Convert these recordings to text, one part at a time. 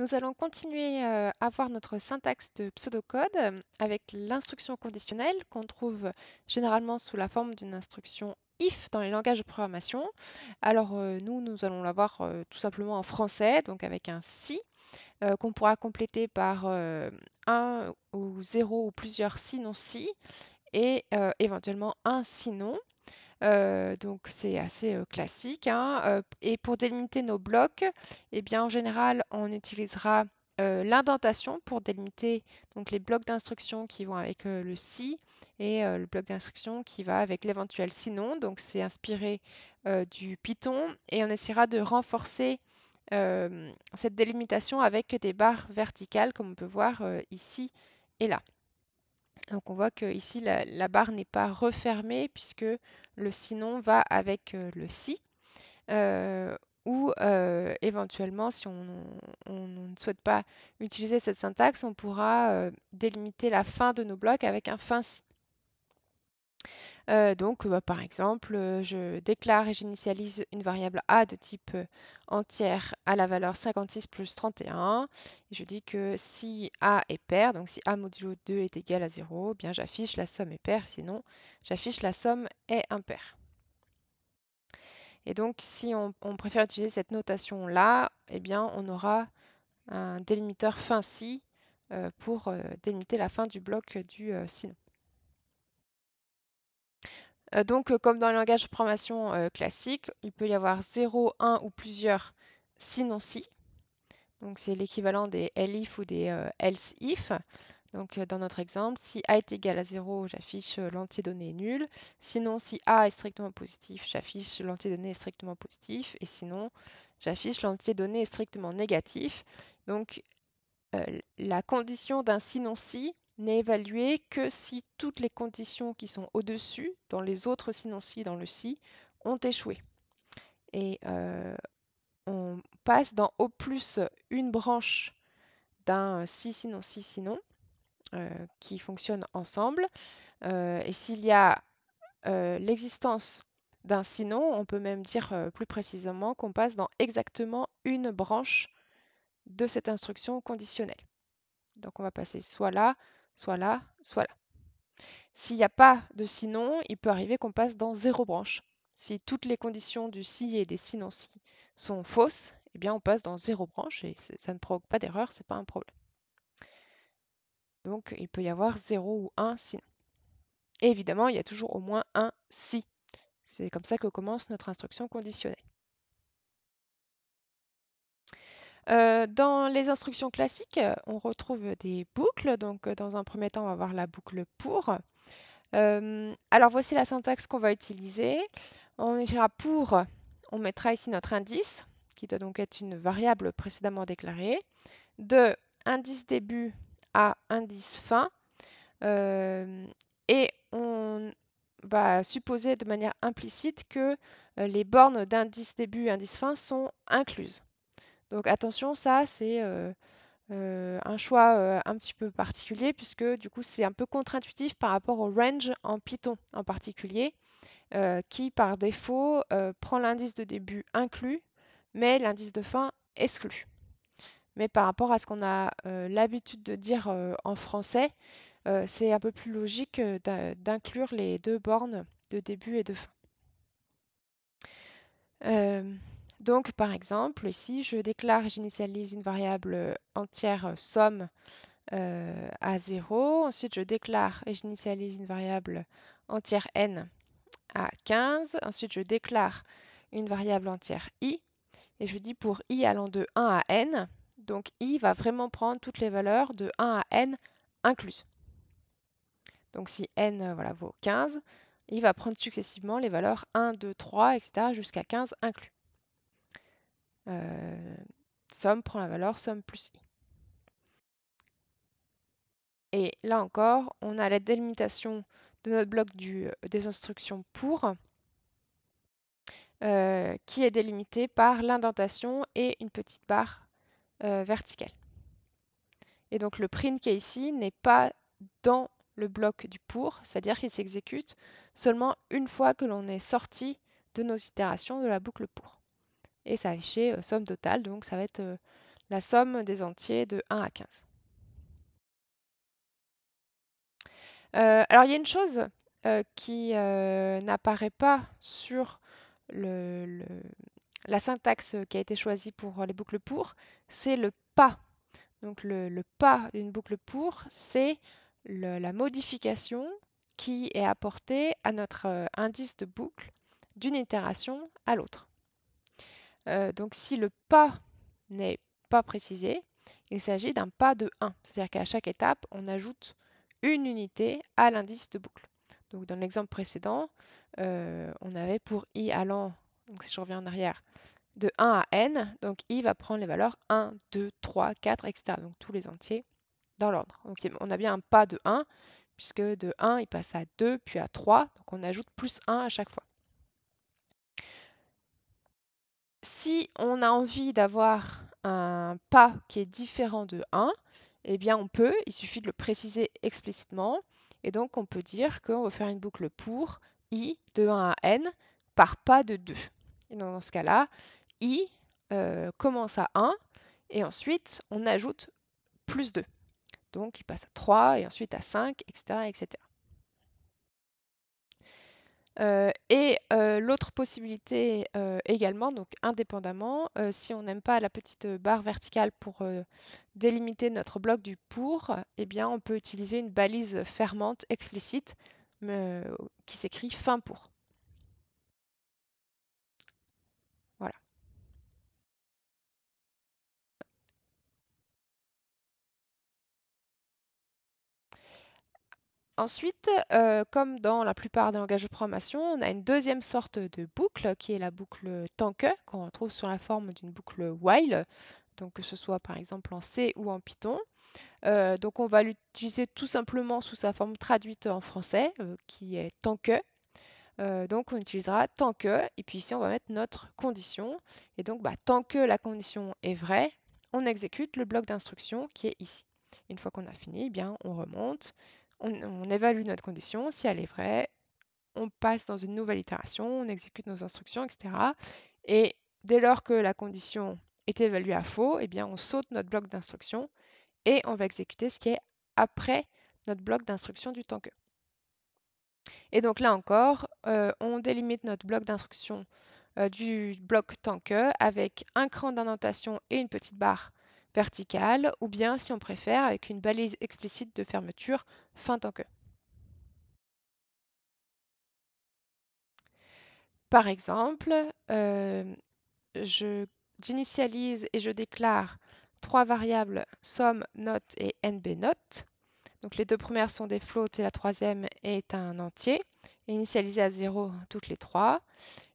Nous allons continuer euh, à voir notre syntaxe de pseudocode euh, avec l'instruction conditionnelle qu'on trouve généralement sous la forme d'une instruction if dans les langages de programmation. Alors euh, nous, nous allons la voir tout simplement en français, donc avec un si, qu'on pourra compléter par un ou zéro ou plusieurs sinon si, et éventuellement un sinon. Euh, donc c'est assez euh, classique. Hein. et pour délimiter nos blocs, eh bien, en général, on utilisera euh, l'indentation pour délimiter donc, les blocs d'instruction qui vont avec le si et le bloc d'instruction qui va avec l'éventuel sinon. Donc c'est inspiré du Python et on essaiera de renforcer cette délimitation avec des barres verticales comme on peut voir ici et là. Donc on voit que ici la, barre n'est pas refermée puisque le sinon va avec euh, le si. Euh, ou euh, éventuellement, si on, ne souhaite pas utiliser cette syntaxe, on pourra délimiter la fin de nos blocs avec un fin si. Euh, donc, bah, par exemple, euh, je déclare et j'initialise une variable a de type euh, entière à la valeur 56 plus 31. je dis que si a est pair, donc si a modulo 2 est égal à 0, eh bien j'affiche la somme est paire, sinon j'affiche la somme est impaire. Et donc, si on, préfère utiliser cette notation-là, eh bien, on aura un délimiteur fin si pour délimiter la fin du bloc du sinon. Euh, donc, euh, comme dans le langage de programmation euh, classique, il peut y avoir 0, 1 ou plusieurs sinon-si. Donc, c'est l'équivalent des elif ou des else-if. Donc, dans notre exemple, si a est égal à 0, j'affiche l'entier donné nul. Sinon, si a est strictement positif, j'affiche l'entier est strictement positif. Et sinon, j'affiche l'entier est strictement négatif. Donc, la condition d'un sinon si n'est évalué que si toutes les conditions qui sont au-dessus, dans les autres sinon si, dans le si, ont échoué. Et euh, on passe dans au plus une branche d'un si, sinon, si, sinon, euh, qui fonctionne ensemble. Euh, et s'il y a l'existence d'un sinon, on peut même dire plus précisément qu'on passe dans exactement une branche de cette instruction conditionnelle. Donc on va passer soit là, soit là, soit là. S'il n'y a pas de sinon, il peut arriver qu'on passe dans zéro branche. Si toutes les conditions du si et des sinon-si sont fausses, eh bien on passe dans zéro branche et ça ne provoque pas d'erreur, c'est pas un problème. Donc il peut y avoir 0 ou 1 sinon. Et évidemment, il y a toujours au moins un si. C'est comme ça que commence notre instruction conditionnelle. Euh, dans les instructions classiques, euh, on retrouve des boucles. Donc, euh, dans un premier temps, on va voir la boucle pour. alors, voici la syntaxe qu'on va utiliser. On pour, on mettra ici notre indice, qui doit donc être une variable précédemment déclarée, de indice début à indice fin. et on va supposer de manière implicite que les bornes d'indice début et indice fin sont incluses. Donc attention, ça c'est un choix un petit peu particulier puisque du coup c'est un peu contre-intuitif par rapport au range en Python en particulier, qui par défaut prend l'indice de début inclus, mais l'indice de fin exclu. Mais par rapport à ce qu'on a l'habitude de dire en français, c'est un peu plus logique d'inclure les deux bornes de début et de fin. Donc, par exemple, ici, je déclare et j'initialise une variable euh, entière euh, somme euh, à 0, ensuite je déclare et j'initialise une variable entière n à 15, ensuite je déclare une variable entière i, et je dis pour i allant de 1 à n, donc i va vraiment prendre toutes les valeurs de 1 à n incluses. Donc si n vaut 15, il va prendre successivement les valeurs 1, 2, 3, etc. jusqu'à 15 inclus. Euh, somme prend la valeur somme plus i. Et là encore, on a la délimitation de notre bloc euh, des instructions pour, euh, qui est délimité par l'indentation et une petite barre verticale. Et donc le print qui est ici n'est pas dans le bloc du pour, c'est-à-dire qu'il s'exécute seulement une fois que l'on est sorti de nos itérations de la boucle pour et ça affichait euh, somme totale, donc ça va être euh, la somme des entiers de 1 à 15. Euh, alors il y a une chose qui n'apparaît pas sur le, la syntaxe qui a été choisie pour les boucles pour, c'est le pas. Donc le pas d'une boucle pour, c'est la modification qui est apportée à notre indice de boucle d'une itération à l'autre. Euh, donc si le pas n'est pas précisé, il s'agit d'un pas de 1, c'est-à-dire qu'à chaque étape, on ajoute une unité à l'indice de boucle. Donc dans l'exemple précédent, euh, on avait pour i allant, donc si je reviens en arrière, de 1 à n, donc i va prendre les valeurs 1, 2, 3, 4, etc. Donc tous les entiers dans l'ordre. Donc on a bien un pas de 1, puisque de 1, il passe à 2, puis à 3, donc on ajoute plus 1 à chaque fois. Si on a envie d'avoir un pas qui est différent de 1, eh bien on peut, il suffit de le préciser explicitement. Et donc on peut dire qu'on va faire une boucle pour i de 1 à n par pas de 2. dans ce cas-là, i euh, commence à 1 et ensuite on ajoute plus 2. Donc il passe à 3 et ensuite à 5, etc. etc. Euh, et euh, l'autre possibilité euh, également, donc indépendamment, si on n'aime pas la petite barre verticale pour délimiter notre bloc du pour, eh bien on peut utiliser une balise fermante explicite qui s'écrit fin pour. Ensuite, euh, comme dans la plupart des langages de programmation, on a une deuxième sorte de boucle qui est la boucle tant que », qu'on retrouve sous la forme d'une boucle while, donc que ce soit par exemple en C ou en Python. Euh, donc on va l'utiliser tout simplement sous sa forme traduite en français euh, qui est tant que ». donc on utilisera tant que, et puis ici on va mettre notre condition. Et donc bah, tant que la condition est vraie, on exécute le bloc d'instruction qui est ici. Une fois qu'on a fini, eh bien on remonte, on, évalue notre condition, si elle est vraie, on passe dans une nouvelle itération, on exécute nos instructions, etc. Et dès lors que la condition est évaluée à faux, eh bien on saute notre bloc d'instruction et on va exécuter ce qui est après notre bloc d'instruction du temps que. Et donc là encore, euh, on délimite notre bloc d'instruction euh, du bloc tant que avec un cran d'indentation et une petite barre verticale ou bien, si on préfère, avec une balise explicite de fermeture fin tant que. Par exemple, euh, j'initialise et je déclare trois variables somme, note et nbNote. Donc les deux premières sont des floats et la troisième est un entier, initialisé à zéro toutes les trois.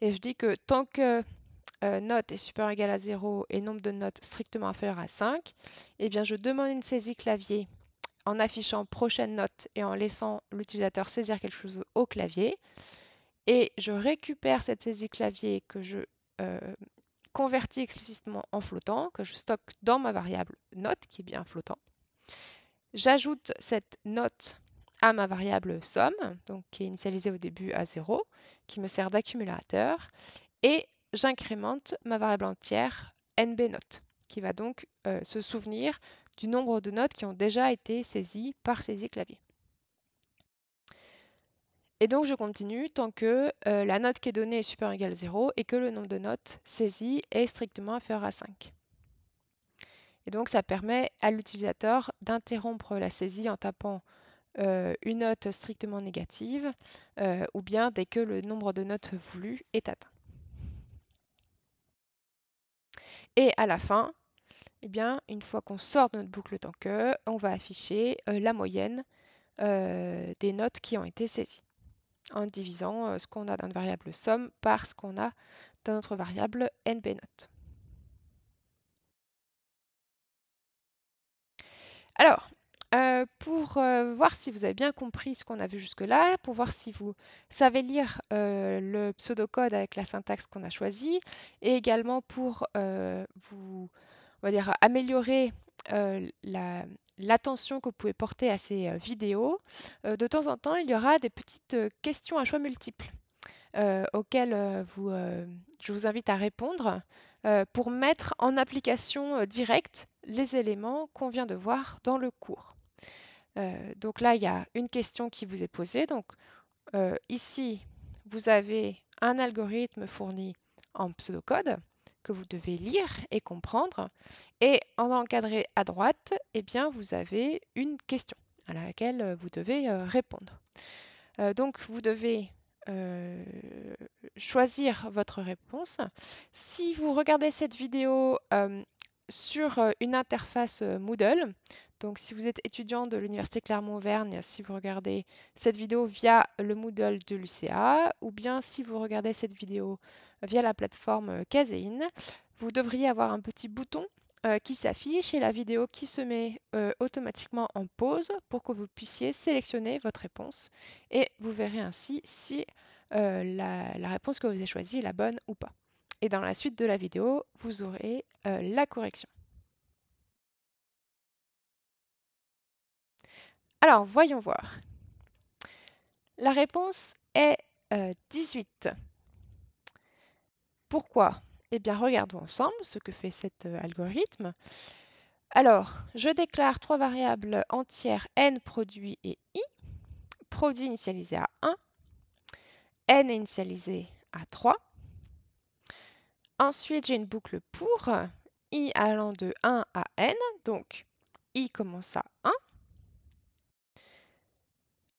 Et je dis que tant que euh, note est supérieur ou égal à 0 et nombre de notes strictement inférieur à 5, eh bien je demande une saisie clavier en affichant prochaine note et en laissant l'utilisateur saisir quelque chose au clavier. Et je récupère cette saisie clavier que je euh, convertis explicitement en flottant, que je stocke dans ma variable note, qui est bien flottant. J'ajoute cette note à ma variable somme, donc qui est initialisée au début à 0, qui me sert d'accumulateur. Et j'incrémente ma variable entière NB qui va donc euh, se souvenir du nombre de notes qui ont déjà été saisies par saisie clavier. Et donc je continue tant que euh, la note qui est donnée est supérieure ou égale à 0 et que le nombre de notes saisies est strictement inférieur à 5. Et donc ça permet à l'utilisateur d'interrompre la saisie en tapant euh, une note strictement négative ou bien dès que le nombre de notes voulues est atteint. Et à la fin, eh bien, une fois qu'on sort de notre boucle tant que, on va afficher euh, la moyenne euh, des notes qui ont été saisies en divisant euh, ce qu'on a dans notre variable somme par ce qu'on a dans notre variable nbNote. Alors, euh, pour euh, voir si vous avez bien compris ce qu'on a vu jusque-là, pour voir si vous savez lire euh, le pseudocode avec la syntaxe qu'on a choisie, et également pour vous va dire, améliorer l'attention que vous pouvez porter à ces vidéos. de temps en temps, il y aura des petites questions à choix multiples auxquelles je vous invite à répondre pour mettre en application directe les éléments qu'on vient de voir dans le cours donc là, il y a une question qui vous est posée. Donc ici, vous avez un algorithme fourni en pseudocode que vous devez lire et comprendre. Et en encadré à droite, eh bien, vous avez une question à laquelle vous devez répondre. donc, vous devez choisir votre réponse. Si vous regardez cette vidéo sur une interface Moodle, donc si vous êtes étudiant de l'Université Clermont-Auvergne, si vous regardez cette vidéo via le Moodle de l'UCA, ou bien si vous regardez cette vidéo via la plateforme Caseine, vous devriez avoir un petit bouton euh, qui s'affiche et la vidéo qui se met euh, automatiquement en pause pour que vous puissiez sélectionner votre réponse et vous verrez ainsi si euh, la, réponse que vous avez choisie est la bonne ou pas. Et dans la suite de la vidéo, vous aurez la correction. Alors, voyons voir. La réponse est 18. Euh, Pourquoi Eh bien, regardons ensemble ce que fait cet euh, algorithme. Alors, je déclare trois variables entières n produit et i. Produit initialisé à 1, n initialisé à 3. Ensuite, j'ai une boucle pour i allant de 1 à n, donc i commence à 1.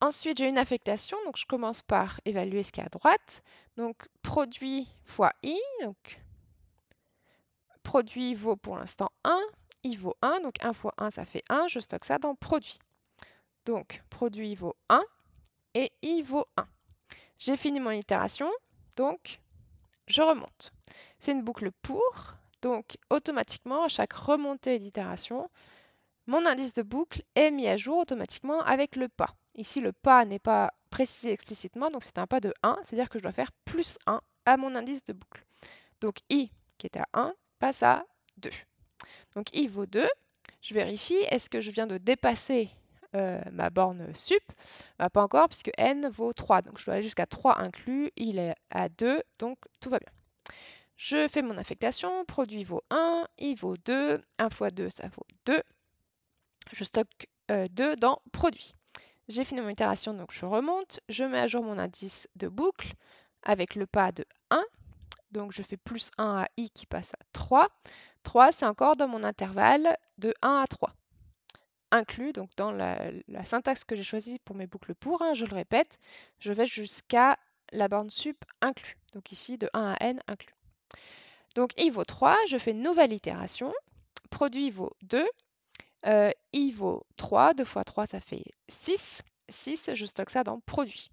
Ensuite, j'ai une affectation, donc je commence par évaluer ce qu'il y a à droite. Donc produit fois i, donc produit vaut pour l'instant 1, i vaut 1, donc 1 fois 1 ça fait 1, je stocke ça dans produit. Donc produit vaut 1 et i vaut 1. J'ai fini mon itération, donc je remonte. C'est une boucle pour, donc automatiquement à chaque remontée d'itération, mon indice de boucle est mis à jour automatiquement avec le pas. Ici, le pas n'est pas précisé explicitement, donc c'est un pas de 1, c'est-à-dire que je dois faire plus 1 à mon indice de boucle. Donc i, qui est à 1, passe à 2. Donc i vaut 2, je vérifie, est-ce que je viens de dépasser euh, ma borne sup bah, Pas encore, puisque n vaut 3, donc je dois aller jusqu'à 3 inclus, il est à 2, donc tout va bien. Je fais mon affectation, produit vaut 1, i vaut 2, 1 fois 2 ça vaut 2. Je stocke 2 euh, dans produit. J'ai fini mon itération, donc je remonte. Je mets à jour mon indice de boucle avec le pas de 1. Donc je fais plus 1 à i qui passe à 3. 3, c'est encore dans mon intervalle de 1 à 3. Inclus, donc dans la, syntaxe que j'ai choisie pour mes boucles pour, hein, je le répète, je vais jusqu'à la borne sup inclus. Donc ici, de 1 à n inclus. Donc i vaut 3, je fais une nouvelle itération. Produit vaut 2, euh, i vaut 3. 2 fois 3, ça fait 6. 6, je stocke ça dans produit.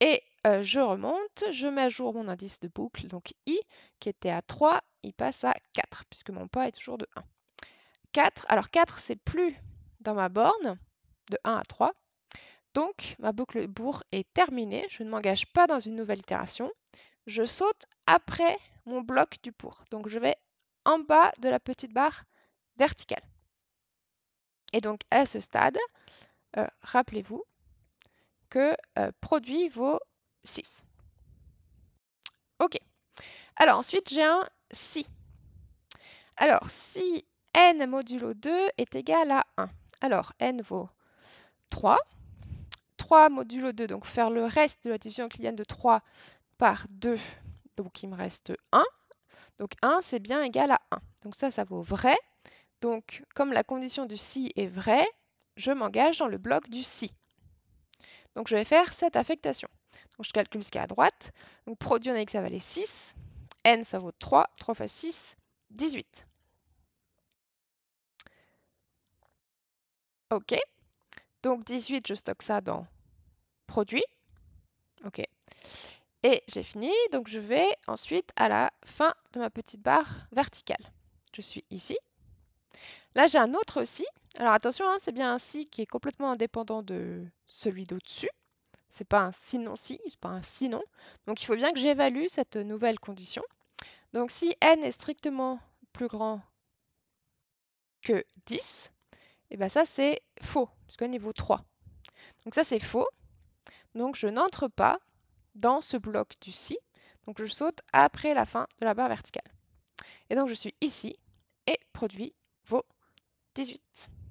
Et euh, je remonte, je mets à jour mon indice de boucle, donc i, qui était à 3, il passe à 4, puisque mon pas est toujours de 1. 4, alors 4, c'est plus dans ma borne, de 1 à 3. Donc, ma boucle bourg est terminée, je ne m'engage pas dans une nouvelle itération. Je saute après mon bloc du pour. Donc, je vais en bas de la petite barre verticale. Et donc à ce stade, euh, rappelez-vous que euh, produit vaut 6. Ok. Alors ensuite, j'ai un si. Alors, si n modulo 2 est égal à 1. Alors, n vaut 3. 3 modulo 2, donc faire le reste de la division euclidienne de 3 par 2. Donc, il me reste 1. Donc, 1, c'est bien égal à 1. Donc, ça, ça vaut vrai. Donc, comme la condition du si est vraie, je m'engage dans le bloc du si. Donc, je vais faire cette affectation. Donc, je calcule ce qu'il y a à droite. Donc, produit dit que ça valait 6. n, ça vaut 3. 3 fois 6, 18. OK. Donc, 18, je stocke ça dans produit. OK. Et j'ai fini, donc je vais ensuite à la fin de ma petite barre verticale. Je suis ici, Là, j'ai un autre si. Alors attention, hein, c'est bien un si qui est complètement indépendant de celui d'au-dessus. C'est pas un sinon si, c'est pas un sinon. Donc il faut bien que j'évalue cette nouvelle condition. Donc si n est strictement plus grand que 10, et eh bien ça c'est faux, puisqu'au niveau 3. Donc ça c'est faux. Donc je n'entre pas dans ce bloc du si. Donc je saute après la fin de la barre verticale. Et donc je suis ici et produit vaut 18.